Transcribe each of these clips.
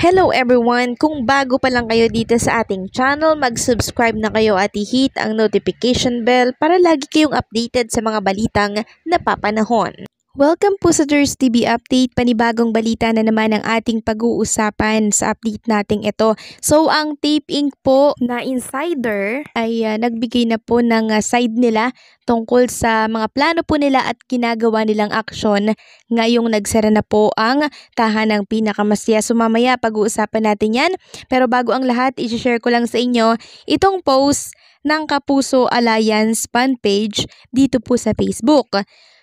Hello everyone! Kung bago pa lang kayo dito sa ating channel, mag-subscribe na kayo at i-hit ang notification bell para lagi kayong updated sa mga balitang napapanahon. Welcome po sa Durs TV Update, panibagong balita na naman ang ating pag-uusapan sa update nating ito. So ang Tape Inc. po na insider ay uh, nagbigay na po ng ah, side nila tungkol sa mga plano po nila at ginagawa nilang aksyon ngayong nagsara na po ang tahanang pinakamasya. So mamaya pag-uusapan natin yan. Pero bago ang lahat, isi-share ko lang sa inyo itong post ng Kapuso Alliance fan page dito po sa Facebook.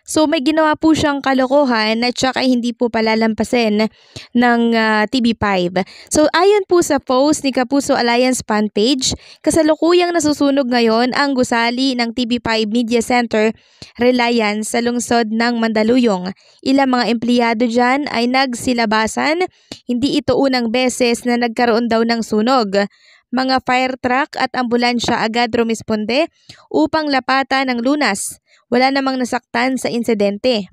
So may ginawa po siyang kalokohan at saka hindi po palalampasin ng uh, ah, TV5. So ayon po sa post ni Kapuso Alliance fan page, kasalukuyang nasusunog ngayon ang gusali ng TV5 Media Center Reliance sa lungsod ng Mandaluyong. Ilang mga empleyado diyan ay nagsilabasan, hindi ito unang beses na nagkaroon daw ng sunog mga fire truck at ambulansya agad rumisponde upang lapatan ng lunas. Wala namang nasaktan sa insidente.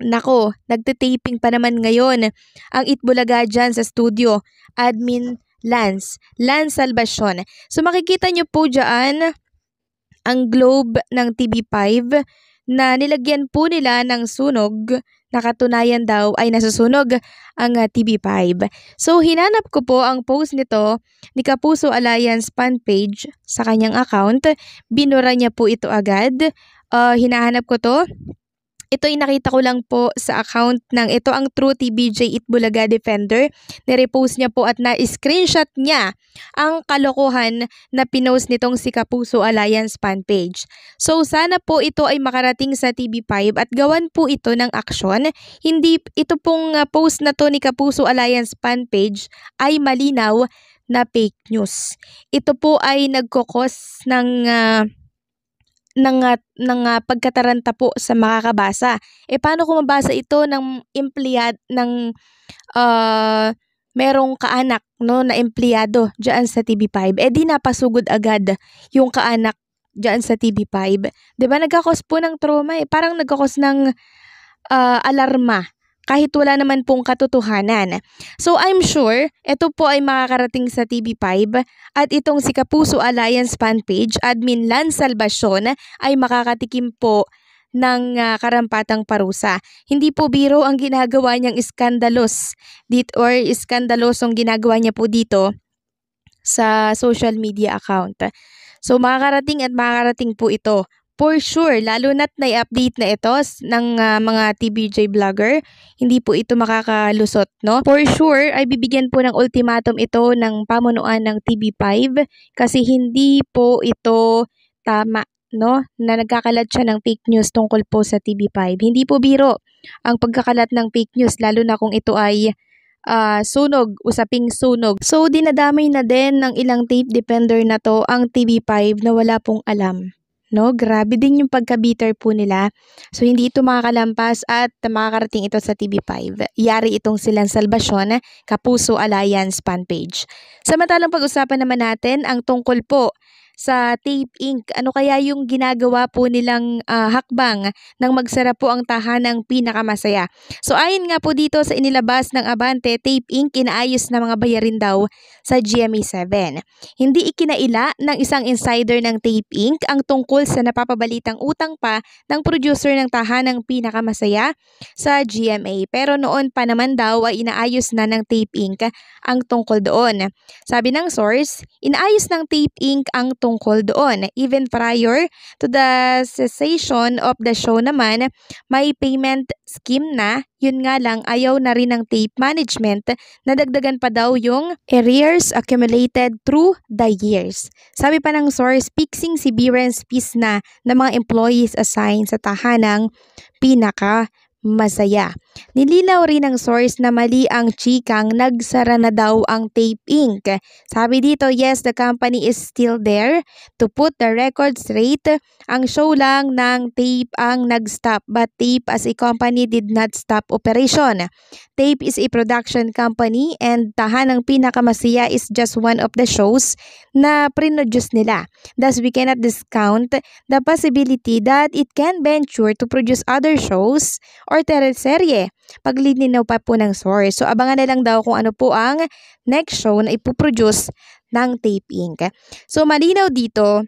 Nako, nagtitaping pa naman ngayon ang Itbulaga dyan sa studio. Admin Lance, Lance Salvacion. So makikita nyo po dyan ang globe ng TV5 na nilagyan po nila ng sunog nakatunayan daw ay nasusunog ang ah, TV5. So hinanap ko po ang post nito ni Kapuso Alliance fan page sa kanyang account. Binura niya po ito agad. Uh, hinahanap ko to ito ay nakita ko lang po sa account ng ito ang True TBJ Itbulaga Defender. Nirepost niya po at na-screenshot niya ang kalokohan na pinost nitong si Kapuso Alliance fan page. So sana po ito ay makarating sa TV5 at gawan po ito ng aksyon. Hindi ito pong ah, post na to ni Kapuso Alliance fan page ay malinaw na fake news. Ito po ay nagkokos ng uh, ng, ng uh, pagkataranta po sa makakabasa. E paano kung mabasa ito ng empleyad ng uh, merong kaanak no na empleyado diyan sa TV5 eh di napasugod agad yung kaanak diyan sa TV5 'di ba nagkakos po ng trauma eh parang nagkakos ng uh, alarma kahit wala naman pong katotohanan. So I'm sure ito po ay makakarating sa TV5 at itong si Kapuso Alliance fan page admin Lan Salvacion ay makakatikim po ng uh, karampatang parusa. Hindi po biro ang ginagawa niyang iskandalos dit or iskandalosong ginagawa niya po dito sa social media account. So makakarating at makakarating po ito. For sure, lalo na't na-update na ito ng uh, mga TBJ vlogger, hindi po ito makakalusot, no? For sure, ay bibigyan po ng ultimatum ito ng pamunuan ng TB5 kasi hindi po ito tama, no? Na nagkakalat siya ng fake news tungkol po sa TB5. Hindi po biro ang pagkakalat ng fake news, lalo na kung ito ay uh, sunog, usaping sunog. So, dinadamay na din ng ilang tape defender na to ang TB5 na wala pong alam. No, grabe din yung pagka-bitter po nila. So hindi ito makakalampas at makakarating ito sa TV5. Yari itong silang salbasyon, Kapuso Alliance fan page. Samantalang pag-usapan naman natin ang tungkol po sa Tape ink. Ano kaya yung ginagawa po nilang uh, hakbang nang magsara po ang tahanang pinakamasaya? So ayon nga po dito sa inilabas ng Abante, Tape ink inaayos na mga bayarin daw sa GMA7. Hindi ikinaila ng isang insider ng Tape ink ang tungkol sa napapabalitang utang pa ng producer ng tahanang pinakamasaya sa GMA. Pero noon pa naman daw ay inaayos na ng Tape ink ang tungkol doon. Sabi ng source, inaayos ng Tape ink ang tungkol doon. Even prior to the cessation of the show naman, may payment scheme na. Yun nga lang, ayaw na rin ng tape management na dagdagan pa daw yung arrears accumulated through the years. Sabi pa ng source, fixing severance fees na ng mga employees assigned sa tahanang pinaka masaya. Nilinaw rin ng source na mali ang chikang nagsara na daw ang Tape Inc. Sabi dito, yes, the company is still there to put the record straight. Ang show lang ng Tape ang nag-stop but Tape as a company did not stop operation. Tape is a production company and Tahan ng pinakamasiya is just one of the shows na prinoduce nila. Thus, we cannot discount the possibility that it can venture to produce other shows or teleserye paglilinaw pa po ng source. So abangan na lang daw kung ano po ang next show na ipoproduce ng Tape Inc. So malinaw dito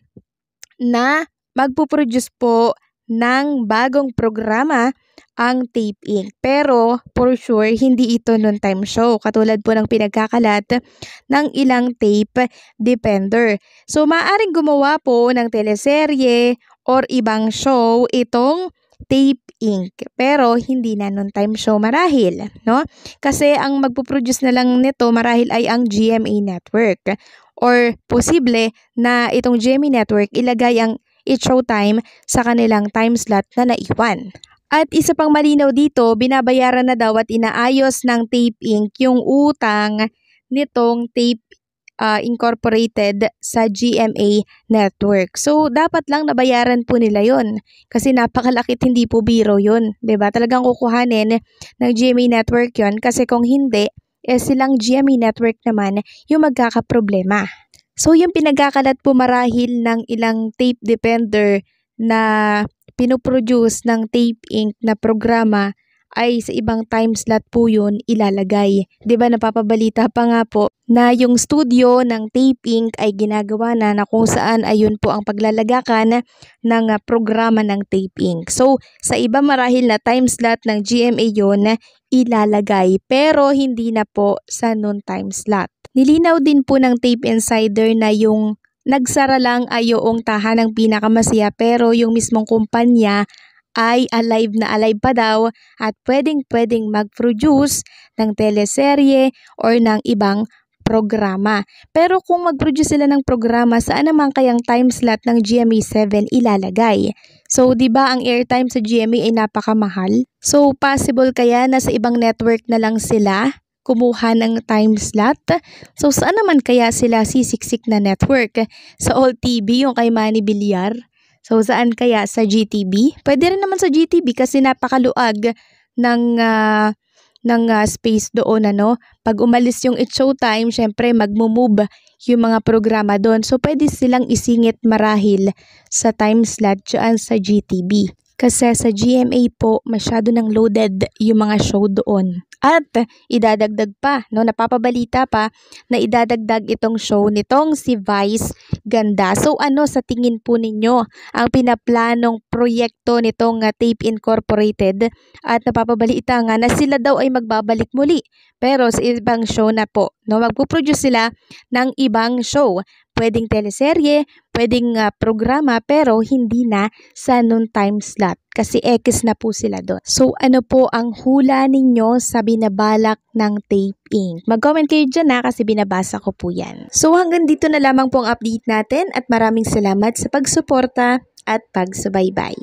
na magpuproduce po ng bagong programa ang Tape Inc. Pero for sure, hindi ito noon time show. Katulad po ng pinagkakalat ng ilang tape depender. So maaaring gumawa po ng teleserye or ibang show itong tape ink. Pero hindi na noon time show marahil, no? Kasi ang magpo-produce na lang nito marahil ay ang GMA network or posible na itong GMA network ilagay ang It time sa kanilang time slot na naiwan. At isa pang malinaw dito, binabayaran na daw at inaayos ng tape ink yung utang nitong tape uh, incorporated sa GMA network. So, dapat lang nabayaran po nila yon Kasi napakalakit, hindi po biro 'yon, 'di ba Talagang kukuhanin ng GMA network yon Kasi kung hindi, eh, silang GMA network naman yung magkakaproblema. So, yung pinagkakalat po marahil ng ilang tape depender na pinoproduce ng Tape ink na programa ay sa ibang time slot po yun ilalagay. ba diba, napapabalita pa nga po na yung studio ng taping ay ginagawa na na kung saan ayun po ang paglalagakan ng programa ng taping. So, sa iba marahil na time slot ng GMA yon ilalagay pero hindi na po sa noon time slot. Nilinaw din po ng Tape Insider na yung nagsara lang ay yung ng pinakamasaya pero yung mismong kumpanya ay alive na alive pa daw at pwedeng-pwedeng mag-produce ng teleserye or ng ibang programa. Pero kung mag-produce sila ng programa, saan naman kayang time slot ng GMA7 ilalagay? So, di ba ang airtime sa GMA ay napakamahal? So, possible kaya na sa ibang network na lang sila kumuha ng time slot. So, saan naman kaya sila sisiksik na network? Sa All TV, yung kay Manny Villar? So saan kaya? Sa GTB? Pwede rin naman sa GTB kasi napakaluag ng uh, ng uh, space doon ano. Pag umalis yung It's Showtime, syempre magmo-move yung mga programa doon. So pwede silang isingit marahil sa time slot sa GTB. Kasi sa GMA po, masyado nang loaded yung mga show doon. At idadagdag pa, no, napapabalita pa na idadagdag itong show nitong si Vice Ganda. So ano sa tingin po ninyo ang pinaplanong proyekto nitong uh, Tape Incorporated at napapabalita nga na sila daw ay magbabalik muli pero sa ibang show na po. No, magpo-produce sila ng ibang show. Pwedeng teleserye, pwedeng uh, programa pero hindi na sa noon time slot kasi X na po sila doon. So ano po ang hula ninyo sa binabalak ng taping? Mag-comment kayo dyan na ah, kasi binabasa ko po yan. So hanggang dito na lamang po ang update natin at maraming salamat sa pagsuporta at pagsubaybay.